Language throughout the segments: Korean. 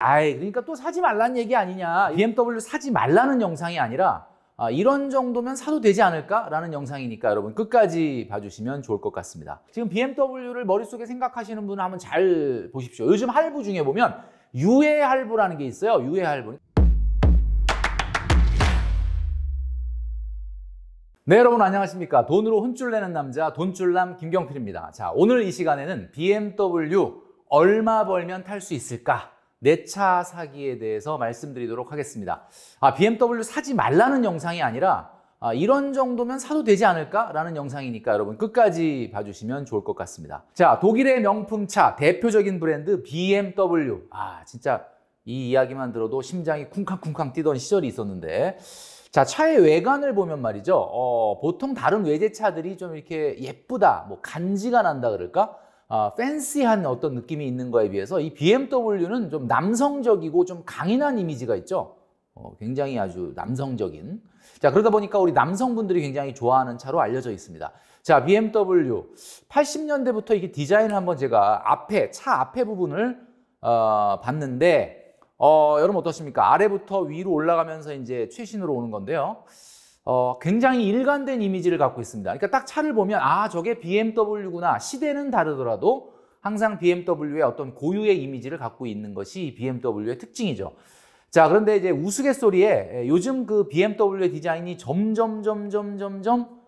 아이 그러니까 또 사지 말란 얘기 아니냐 BMW 사지 말라는 영상이 아니라 아, 이런 정도면 사도 되지 않을까라는 영상이니까 여러분 끝까지 봐주시면 좋을 것 같습니다. 지금 BMW를 머릿속에 생각하시는 분 한번 잘 보십시오. 요즘 할부 중에 보면 유해 할부라는 게 있어요. 유해 할부. 네 여러분 안녕하십니까 돈으로 혼쭐 내는 남자 돈줄남 김경필입니다 자 오늘 이 시간에는 BMW 얼마 벌면 탈 수 있을까 내차 사기에 대해서 말씀드리도록 하겠습니다. 아, BMW 사지 말라는 영상이 아니라 아, 이런 정도면 사도 되지 않을까라는 영상이니까 여러분 끝까지 봐주시면 좋을 것 같습니다. 자, 독일의 명품차 대표적인 브랜드 BMW. 아, 진짜 이 이야기만 들어도 심장이 쿵쾅쿵쾅 뛰던 시절이 있었는데 자, 차의 외관을 보면 말이죠. 어, 보통 다른 외제차들이 좀 이렇게 예쁘다, 뭐 간지가 난다 그럴까? 어, 아, 팬시한 어떤 느낌이 있는 거에 비해서 이 BMW는 좀 남성적이고 좀 강인한 이미지가 있죠. 어, 굉장히 아주 남성적인. 자, 그러다 보니까 우리 남성분들이 굉장히 좋아하는 차로 알려져 있습니다. 자, BMW. 80년대부터 이게 디자인을 한번 제가 앞에, 차 앞에 부분을 어, 봤는데, 어, 여러분 어떠십니까 아래부터 위로 올라가면서 이제 최신으로 오는 건데요. 어, 굉장히 일관된 이미지를 갖고 있습니다. 그러니까 딱 차를 보면 아 저게 BMW구나 시대는 다르더라도 항상 BMW의 어떤 고유의 이미지를 갖고 있는 것이 BMW의 특징이죠. 자 그런데 이제 우스갯소리에 예, 요즘 그 BMW의 디자인이 점점 점점 점점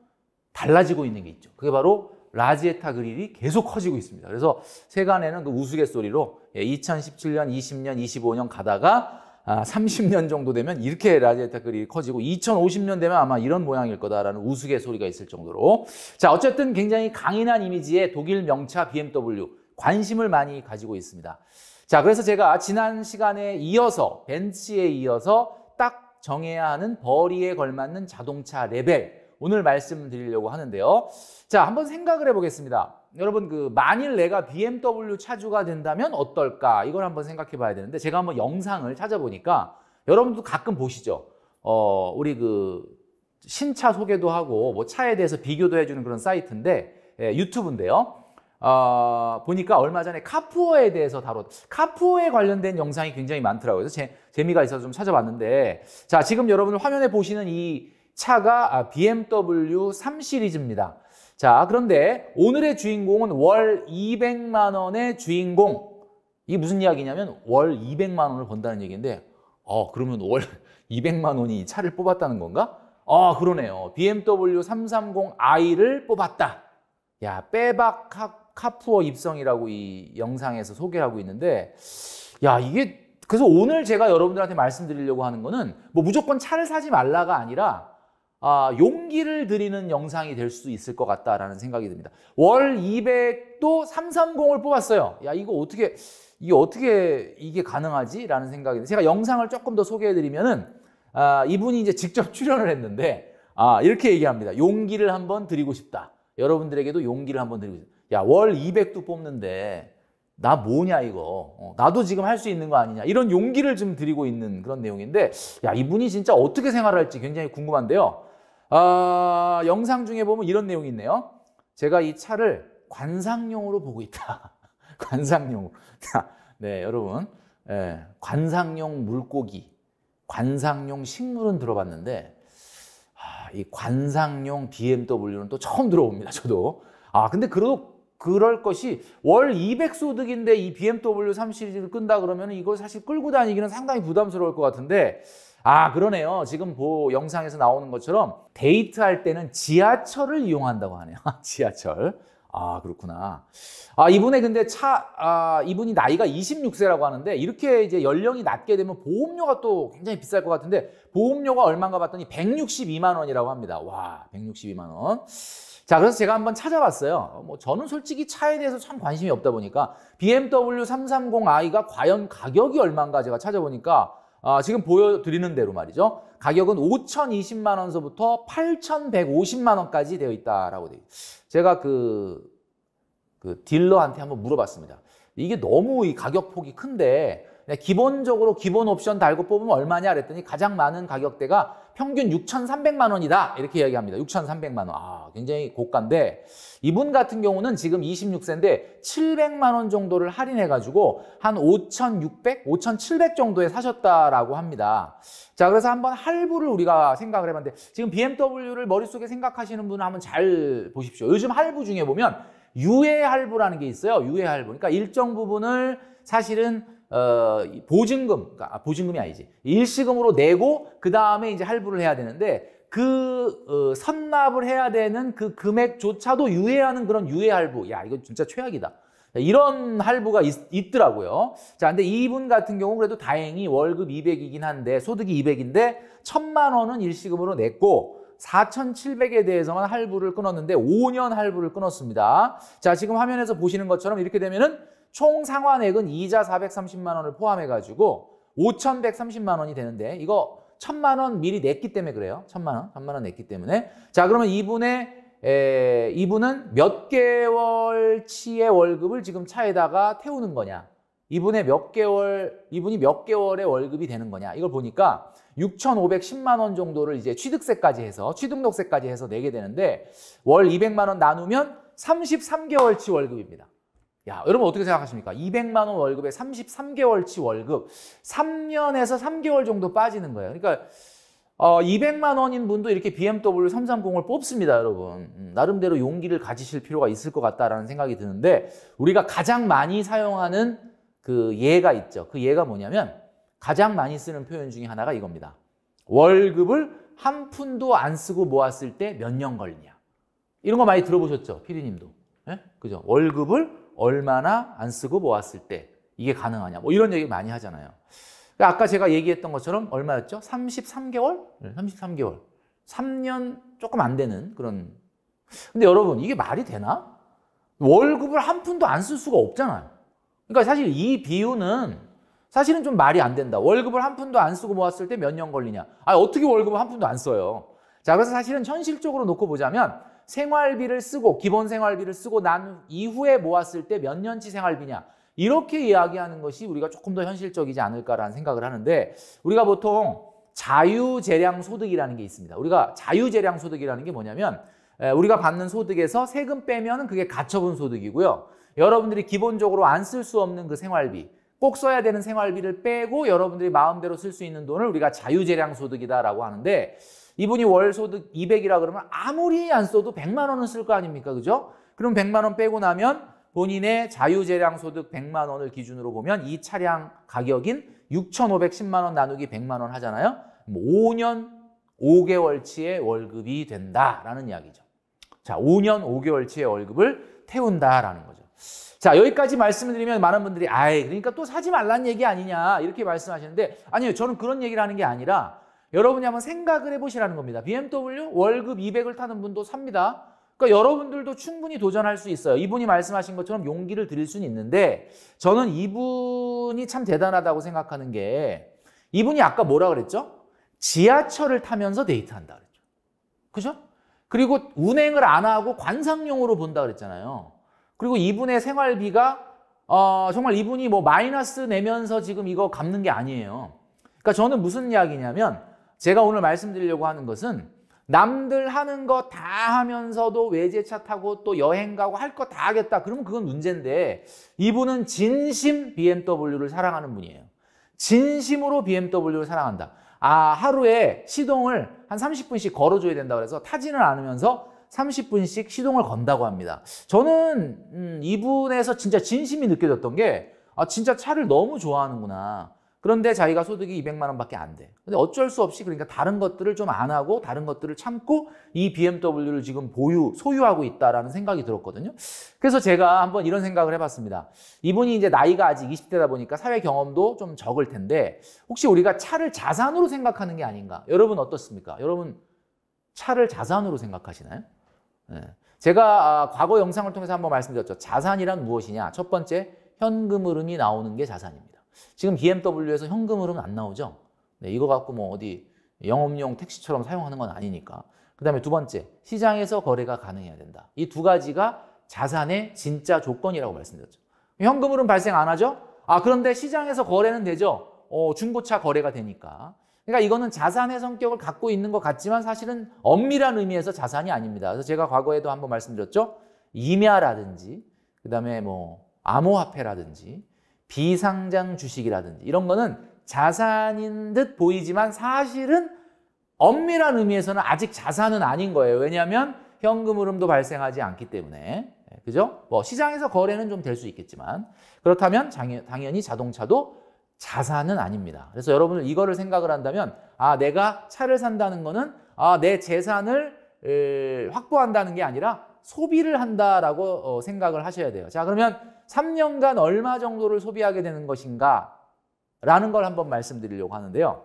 달라지고 있는 게 있죠. 그게 바로 라지에타 그릴이 계속 커지고 있습니다. 그래서 세간에는 그 우스갯소리로 2017년, 20년, 25년 가다가 30년 아, 정도 되면 이렇게 라디에이터 글이 커지고 2050년 되면 아마 이런 모양일 거다라는 우스갯소리가 있을 정도로 자 어쨌든 굉장히 강인한 이미지의 독일 명차 BMW 관심을 많이 가지고 있습니다. 자 그래서 제가 지난 시간에 이어서 벤츠에 이어서 딱 정해야 하는 벌이에 걸맞는 자동차 레벨 오늘 말씀드리려고 하는데요. 자 한번 생각을 해보겠습니다. 여러분 그 만일 내가 BMW 차주가 된다면 어떨까 이걸 한번 생각해 봐야 되는데 제가 한번 영상을 찾아보니까 여러분도 가끔 보시죠 어 우리 그 신차 소개도 하고 뭐 차에 대해서 비교도 해주는 그런 사이트인데 예, 유튜브인데요 어, 보니까 얼마 전에 카푸어에 대해서 다뤘 카푸어에 관련된 영상이 굉장히 많더라고요 그래서 제, 재미가 있어서 좀 찾아봤는데 자 지금 여러분 화면에 보시는 이 차가 아, BMW 3시리즈입니다 자, 그런데 오늘의 주인공은 월 200만 원의 주인공. 이게 무슨 이야기냐면 월 200만 원을 번다는 얘기인데 어, 그러면 월 200만 원이 차를 뽑았다는 건가? 아, 그러네요. BMW 330i를 뽑았다. 야, 빼박 카푸어 입성이라고 이 영상에서 소개하고 있는데 야, 이게 그래서 오늘 제가 여러분들한테 말씀드리려고 하는 거는 뭐 무조건 차를 사지 말라가 아니라 아, 용기를 드리는 영상이 될 수 있을 것 같다라는 생각이 듭니다. 월 200도 330을 뽑았어요. 야, 이거 어떻게, 이게 어떻게 이게 가능하지? 라는 생각이 제가 영상을 조금 더 소개해드리면은, 아, 이분이 이제 직접 출연을 했는데, 아, 이렇게 얘기합니다. 용기를 한번 드리고 싶다. 여러분들에게도 용기를 한번 드리고 싶다. 야, 월 200도 뽑는데, 나 뭐냐 이거 어, 나도 지금 할 수 있는 거 아니냐 이런 용기를 좀 드리고 있는 그런 내용인데 야 이분이 진짜 어떻게 생활할지 굉장히 궁금한데요 아, 영상 중에 보면 이런 내용이 있네요. 제가 이 차를 관상용으로 보고 있다. 관상용. 네, 여러분. 네, 관상용 물고기, 관상용 식물은 들어봤는데 아, 이 관상용 BMW는 또 처음 들어봅니다. 저도. 아, 근데 그래도 그럴 것이 월 200 소득인데 이 BMW 3 시리즈를 끈다 그러면 이걸 사실 끌고 다니기는 상당히 부담스러울 것 같은데 아, 그러네요. 지금 보 영상에서 나오는 것처럼 데이트할 때는 지하철을 이용한다고 하네요. 지하철. 아, 그렇구나. 아, 이분의 근데 차, 아, 이분이 나이가 26세라고 하는데 이렇게 이제 연령이 낮게 되면 보험료가 또 굉장히 비쌀 것 같은데 보험료가 얼마인가 봤더니 162만 원이라고 합니다. 와, 162만 원. 자, 그래서 제가 한번 찾아봤어요. 뭐 저는 솔직히 차에 대해서 참 관심이 없다 보니까 BMW 330i가 과연 가격이 얼마인가 제가 찾아보니까 아, 지금 보여드리는 대로 말이죠. 가격은 5,020만 원서부터 8,150만 원까지 되어 있다라고 돼요. 제가 그, 그 딜러한테 한번 물어봤습니다. 이게 너무 이 가격 폭이 큰데 네, 기본적으로 기본 옵션 달고 뽑으면 얼마냐 그랬더니 가장 많은 가격대가 평균 6,300만 원이다 이렇게 이야기합니다. 6,300만 원. 아, 굉장히 고가인데 이분 같은 경우는 지금 26세인데 700만 원 정도를 할인해 가지고 한 5,600, 5,700 정도에 사셨다라고 합니다. 자, 그래서 한번 할부를 우리가 생각을 해 봤는데 지금 BMW를 머릿속에 생각하시는 분은 한번 잘 보십시오. 요즘 할부 중에 보면 유예 할부라는 게 있어요. 유예 할부. 그러니까 일정 부분을 사실은 어, 보증금, 그러니까, 아, 보증금이 아니지. 일시금으로 내고 그 다음에 이제 할부를 해야 되는데 그 어, 선납을 해야 되는 그 금액조차도 유예하는 그런 유예 할부. 야, 이거 진짜 최악이다. 이런 할부가 있, 더라고요 자, 근데 이분 같은 경우 그래도 다행히 월급 200이긴 한데 소득이 200인데 1000만 원은 일시금으로 냈고 4,700에 대해서만 할부를 끊었는데 5년 할부를 끊었습니다. 자, 지금 화면에서 보시는 것처럼 이렇게 되면은 총 상환액은 이자 430만 원을 포함해 가지고 5,130만 원이 되는데 이거 천만 원 미리 냈기 때문에 그래요. 천만 원, 천만 원 냈기 때문에. 자, 그러면 이분의 에, 이분은 몇 개월치의 월급을 지금 차에다가 태우는 거냐? 이분의 몇 개월, 이분이 몇 개월의 월급이 되는 거냐? 이걸 보니까 6,510만 원 정도를 이제 취득세까지 해서 취득록세까지 해서 내게 되는데 월 200만 원 나누면 33개월치 월급입니다. 야, 여러분 어떻게 생각하십니까? 200만 원 월급에 33개월치 월급, 3년에서 3개월 정도 빠지는 거예요. 그러니까 어, 200만 원인 분도 이렇게 BMW 330을 뽑습니다, 여러분. 음, 나름대로 용기를 가지실 필요가 있을 것 같다라는 생각이 드는데 우리가 가장 많이 사용하는 그 예가 있죠. 그 예가 뭐냐면 가장 많이 쓰는 표현 중에 하나가 이겁니다. 월급을 한 푼도 안 쓰고 모았을 때 몇 년 걸리냐. 이런 거 많이 들어보셨죠? 피디님도. 예? 그죠? 월급을 얼마나 안 쓰고 모았을 때 이게 가능하냐 뭐 이런 얘기 많이 하잖아요. 그러니까 아까 제가 얘기했던 것처럼 얼마였죠? 33개월? 33개월. 3년 조금 안 되는 그런. 근데 여러분 이게 말이 되나? 월급을 한 푼도 안 쓸 수가 없잖아요. 그러니까 사실 이 비유는 사실은 좀 말이 안 된다. 월급을 한 푼도 안 쓰고 모았을 때 몇 년 걸리냐? 아 어떻게 월급을 한 푼도 안 써요? 자 그래서 사실은 현실적으로 놓고 보자면 생활비를 쓰고 기본 생활비를 쓰고 난 이후에 모았을 때 몇 년치 생활비냐 이렇게 이야기하는 것이 우리가 조금 더 현실적이지 않을까라는 생각을 하는데 우리가 보통 자유재량 소득이라는 게 있습니다. 우리가 자유재량 소득이라는 게 뭐냐면 우리가 받는 소득에서 세금 빼면 그게 가처분 소득이고요. 여러분들이 기본적으로 안 쓸 수 없는 그 생활비 꼭 써야 되는 생활비를 빼고 여러분들이 마음대로 쓸 수 있는 돈을 우리가 자유재량 소득이다라고 하는데 이분이 월 소득 200이라 그러면 아무리 안 써도 100만 원은 쓸 거 아닙니까? 그죠? 그럼 100만 원 빼고 나면 본인의 자유재량 소득 100만 원을 기준으로 보면 이 차량 가격인 6,510만 원 나누기 100만 원 하잖아요. 5년 5개월치의 월급이 된다라는 이야기죠. 자, 5년 5개월치의 월급을 태운다라는 거죠. 자, 여기까지 말씀드리면 많은 분들이 아 그러니까 또 사지 말란 얘기 아니냐 이렇게 말씀하시는데 아니요. 저는 그런 얘기를 하는 게 아니라 여러분이 한번 생각을 해보시라는 겁니다. BMW 월급 200을 타는 분도 삽니다. 그러니까 여러분들도 충분히 도전할 수 있어요. 이분이 말씀하신 것처럼 용기를 드릴 수는 있는데 저는 이분이 참 대단하다고 생각하는 게 이분이 아까 뭐라 그랬죠? 지하철을 타면서 데이트한다 그랬죠. 그죠? 그리고 운행을 안 하고 관상용으로 본다 그랬잖아요. 그리고 이분의 생활비가 어, 정말 이분이 뭐 마이너스 내면서 지금 이거 갚는 게 아니에요. 그러니까 저는 무슨 이야기냐면 제가 오늘 말씀드리려고 하는 것은 남들 하는 거 다 하면서도 외제차 타고 또 여행 가고 할 거 다 하겠다. 그러면 그건 문제인데 이분은 진심 BMW를 사랑하는 분이에요. 진심으로 BMW를 사랑한다. 아, 하루에 시동을 한 30분씩 걸어줘야 된다 그래서 타지는 않으면서 30분씩 시동을 건다고 합니다. 저는 음, 이분에서 진짜 진심이 느껴졌던 게 아, 진짜 차를 너무 좋아하는구나. 그런데 자기가 소득이 200만 원밖에 안 돼. 근데 어쩔 수 없이 그러니까 다른 것들을 좀 안 하고 다른 것들을 참고 이 BMW를 지금 보유 소유하고 있다라는 생각이 들었거든요. 그래서 제가 한번 이런 생각을 해봤습니다. 이분이 이제 나이가 아직 20대다 보니까 사회 경험도 좀 적을 텐데 혹시 우리가 차를 자산으로 생각하는 게 아닌가? 여러분 어떻습니까? 여러분 차를 자산으로 생각하시나요? 네. 제가 아, 과거 영상을 통해서 한번 말씀드렸죠. 자산이란 무엇이냐? 첫 번째 현금 흐름이 나오는 게 자산입니다. 지금 BMW에서 현금흐름는안 나오죠. 네, 이거 갖고 뭐 어디 영업용 택시처럼 사용하는 건 아니니까. 그 다음에 두 번째, 시장에서 거래가 가능해야 된다. 이 두 가지가 자산의 진짜 조건이라고 말씀드렸죠. 현금 흐름 발생 안 하죠? 아, 그런데 시장에서 거래는 되죠? 어, 중고차 거래가 되니까. 그러니까 이거는 자산의 성격을 갖고 있는 것 같지만 사실은 엄밀한 의미에서 자산이 아닙니다. 그래서 제가 과거에도 한번 말씀드렸죠. 임야라든지, 그 다음에 뭐, 암호화폐라든지, 비상장 주식이라든지 이런 거는 자산인 듯 보이지만 사실은 엄밀한 의미에서는 아직 자산은 아닌 거예요. 왜냐하면 현금 흐름도 발생하지 않기 때문에 예, 그죠? 뭐 시장에서 거래는 좀 될 수 있겠지만 그렇다면 당연히 자동차도 자산은 아닙니다. 그래서 여러분들 이거를 생각을 한다면 아 내가 차를 산다는 거는 아 내 재산을 확보한다는 게 아니라 소비를 한다라고 어, 생각을 하셔야 돼요. 자 그러면 3년간 얼마 정도를 소비하게 되는 것인가 라는 걸 한번 말씀드리려고 하는데요.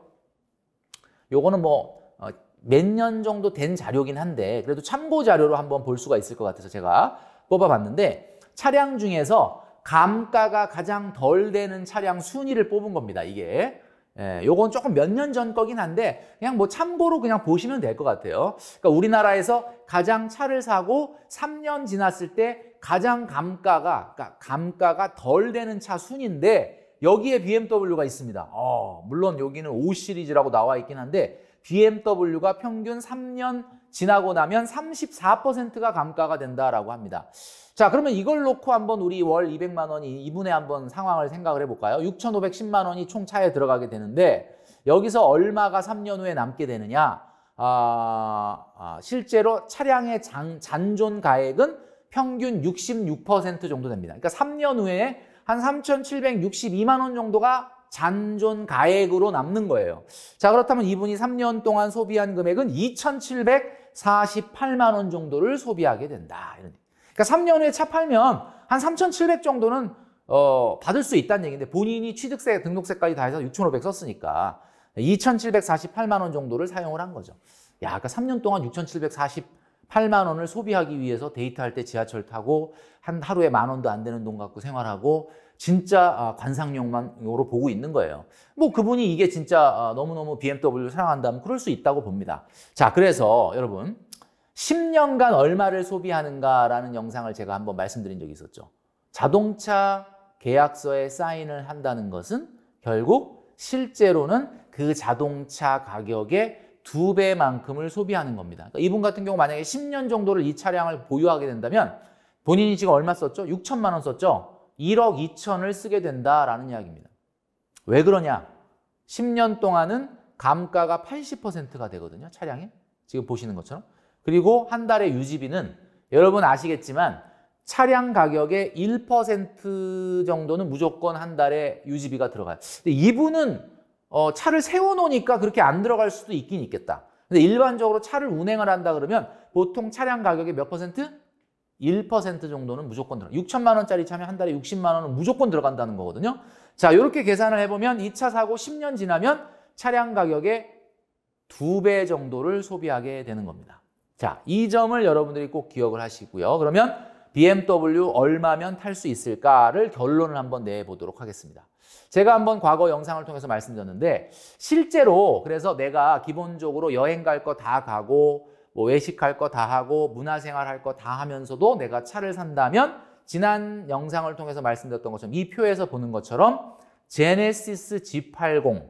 요거는 뭐 몇년 어, 정도 된 자료긴 한데 그래도 참고 자료로 한번 볼 수가 있을 것 같아서 제가 뽑아봤는데 차량 중에서 감가가 가장 덜 되는 차량 순위를 뽑은 겁니다. 이게 예, 요건 조금 몇 년 전 거긴 한데 그냥 뭐 참고로 그냥 보시면 될 것 같아요. 그러니까 우리나라에서 가장 차를 사고 3년 지났을 때 가장 감가가 그러니까 감가가 덜 되는 차 순인데 여기에 BMW가 있습니다. 어, 물론 여기는 5 시리즈라고 나와 있긴 한데 BMW가 평균 3년 지나고 나면 34%가 감가가 된다라고 합니다. 자, 그러면 이걸 놓고 한번 우리 월 200만 원이 2분의 한번 상황을 생각을 해볼까요? 6,510만 원이 총 차에 들어가게 되는데 여기서 얼마가 3년 후에 남게 되느냐? 아, 아 실제로 차량의 장, 잔존 가액은 평균 66% 정도 됩니다. 그러니까 3년 후에 한 3,762만 원 정도가 잔존 가액으로 남는 거예요. 자, 그렇다면 이분이 3년 동안 소비한 금액은 2,700 48만 원 정도를 소비하게 된다. 그러니까 3년 후에 차 팔면 한 3,700 정도는 어, 받을 수 있다는 얘기인데 본인이 취득세, 등록세까지 다 해서 6,500 썼으니까 2,748만 원 정도를 사용을 한 거죠. 야, 아까 그러니까 3년 동안 6,748만 원을 소비하기 위해서 데이트할 때 지하철 타고 한 하루에 만 원도 안 되는 돈 갖고 생활하고 진짜 아, 관상용만으로 보고 있는 거예요. 뭐 그분이 이게 진짜 아, 너무너무 BMW 사랑한다면 그럴 수 있다고 봅니다. 자, 그래서 여러분 10년간 얼마를 소비하는가라는 영상을 제가 한번 말씀드린 적이 있었죠. 자동차 계약서에 사인을 한다는 것은 결국 실제로는 그 자동차 가격의 두 배만큼을 소비하는 겁니다. 그러니까 이분 같은 경우 만약에 10년 정도를 이 차량을 보유하게 된다면 본인이 지금 얼마 썼죠? 6천만 원 썼죠? 1억 2천을 쓰게 된다라는 이야기입니다. 왜 그러냐? 10년 동안은 감가가 80%가 되거든요. 차량에. 지금 보시는 것처럼. 그리고 한 달의 유지비는 여러분 아시겠지만 차량 가격의 1% 정도는 무조건 한 달에 유지비가 들어가요. 근데 이분은 어, 차를 세워놓으니까 그렇게 안 들어갈 수도 있긴 있겠다. 근데 일반적으로 차를 운행을 한다 그러면 보통 차량 가격의 몇 퍼센트? 1% 정도는 무조건 들어. 6천만 원짜리 차면 한 달에 60만 원은 무조건 들어간다는 거거든요. 자, 이렇게 계산을 해보면 2차 사고 10년 지나면 차량 가격의 두 배 정도를 소비하게 되는 겁니다. 자, 이 점을 여러분들이 꼭 기억을 하시고요. 그러면 BMW 얼마면 탈 수 있을까를 결론을 한번 내보도록 하겠습니다. 제가 한번 과거 영상을 통해서 말씀드렸는데 실제로 그래서 내가 기본적으로 여행 갈 거 다 가고 뭐 외식할 거 다 하고 문화생활 할 거 다 하면서도 내가 차를 산다면 지난 영상을 통해서 말씀드렸던 것처럼 이 표에서 보는 것처럼 제네시스 G80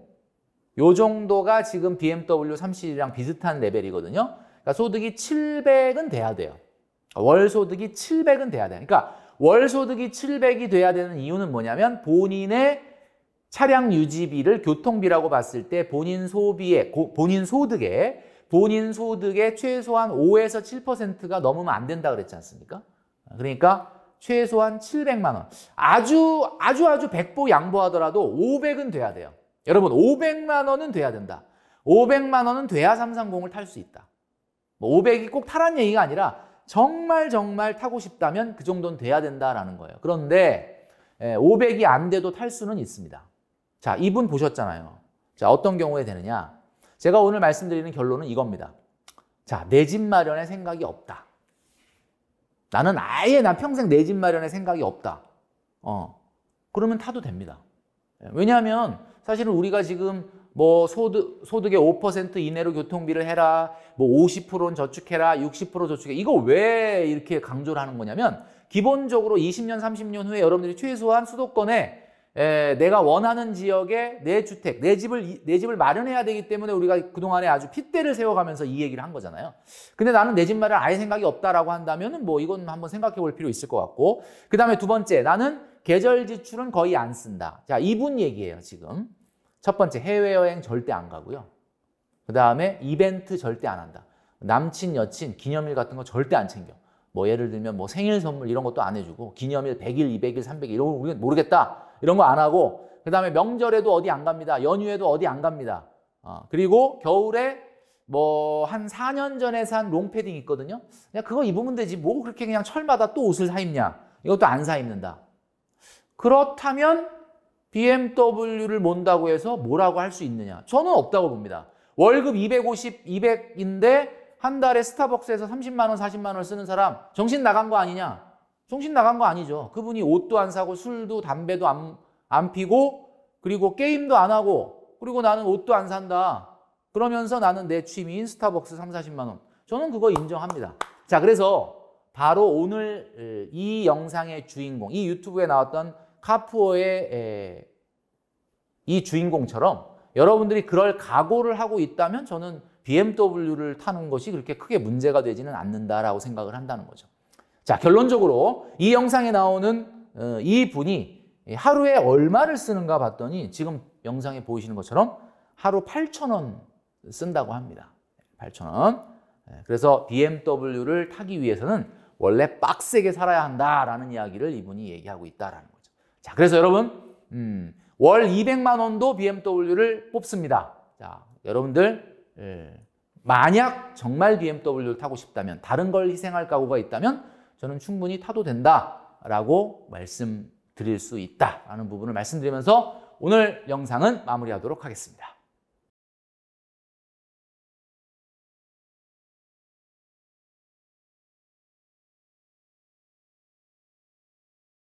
요 정도가 지금 BMW 3 0이랑 비슷한 레벨이거든요. 그러니까 소득이 700은 돼야 돼요. 월 소득이 700은 돼야 돼요. 그러니까 월 소득이 700이 돼야 되는 이유는 뭐냐면 본인의 차량 유지비를 교통비라고 봤을 때 본인 소비에 본인 소득에 본인 소득의 최소한 5에서 7%가 넘으면 안 된다 그랬지 않습니까? 그러니까 최소한 700만 원. 아주 아주 아주 백보 양보하더라도 500은 돼야 돼요. 여러분 500만 원은 돼야 된다. 500만 원은 돼야 삼상공을탈 수 있다. 뭐 500이 꼭 타란 얘기가 아니라 정말 정말 타고 싶다면 그 정도는 돼야 된다라는 거예요. 그런데 500이 예, 안 돼도 탈 수는 있습니다. 자, 이분 보셨잖아요. 자, 어떤 경우에 되느냐? 제가 오늘 말씀드리는 결론은 이겁니다. 자, 내 집 마련의 생각이 없다. 나는 아예 나 평생 내 집 마련의 생각이 없다. 어. 그러면 타도 됩니다. 예, 왜냐하면 사실은 우리가 지금 뭐 소득, 소득의 5% 이내로 교통비를 해라, 뭐 50%는 저축해라, 60% 저축해. 이거 왜 이렇게 강조를 하는 거냐면, 기본적으로 20년, 30년 후에 여러분들이 최소한 수도권에 에, 내가 원하는 지역에 내 주택, 내 집을 내 집을 마련해야 되기 때문에 우리가 그동안에 아주 핏대를 세워가면서 이 얘기를 한 거잖아요. 근데 나는 내 집 마련 아예 생각이 없다라고 한다면뭐 이건 한번 생각해 볼 필요 있을 것 같고. 그다음에 두 번째, 나는 계절 지출은 거의 안 쓴다. 자, 이분 얘기예요, 지금. 첫 번째, 해외 여행 절대 안 가고요. 그다음에 이벤트 절대 안 한다. 남친, 여친, 기념일 같은 거 절대 안 챙겨. 뭐 예를 들면 뭐 생일 선물 이런 것도 안 해주고 기념일 100일, 200일, 300일 이런 거 우리는 모르겠다. 이런 거 안 하고 그 다음에 명절에도 어디 안 갑니다. 연휴에도 어디 안 갑니다. 어, 그리고 겨울에 뭐 한 4년 전에 산 롱패딩 있거든요. 그냥 그거 입으면 되지. 뭐 그렇게 그냥 철마다 또 옷을 사 입냐. 이것도 안 사 입는다. 그렇다면 BMW를 몬다고 해서 뭐라고 할 수 있느냐? 저는 없다고 봅니다. 월급 250, 200인데 한 달에 스타벅스에서 30만 원, 40만 원 쓰는 사람 정신 나간 거 아니냐? 정신 나간 거 아니죠. 그분이 옷도 안 사고 술도 담배도 안, 안 피고 그리고 게임도 안 하고 그리고 나는 옷도 안 산다. 그러면서 나는 내 취미인 스타벅스 3, 40만 원. 저는 그거 인정합니다. 자, 그래서 바로 오늘 이 영상의 주인공, 이 유튜브에 나왔던 카푸어의 이 주인공처럼 여러분들이 그럴 각오를 하고 있다면 저는 BMW를 타는 것이 그렇게 크게 문제가 되지는 않는다라고 생각을 한다는 거죠. 자, 결론적으로 이 영상에 나오는 어, 이 분이 하루에 얼마를 쓰는가 봤더니 지금 영상에 보이시는 것처럼 하루 8,000원 쓴다고 합니다. 8,000원. 예, 그래서 BMW를 타기 위해서는 원래 빡세게 살아야 한다라는 이야기를 이분이 얘기하고 있다라는 거죠. 자, 그래서 여러분, 음, 월 200만 원도 BMW를 뽑습니다. 자, 여러분들 예, 만약 정말 BMW를 타고 싶다면 다른 걸 희생할 각오가 있다면 저는 충분히 타도 된다라고 말씀드릴 수 있다라는 부분을 말씀드리면서 오늘 영상은 마무리하도록 하겠습니다.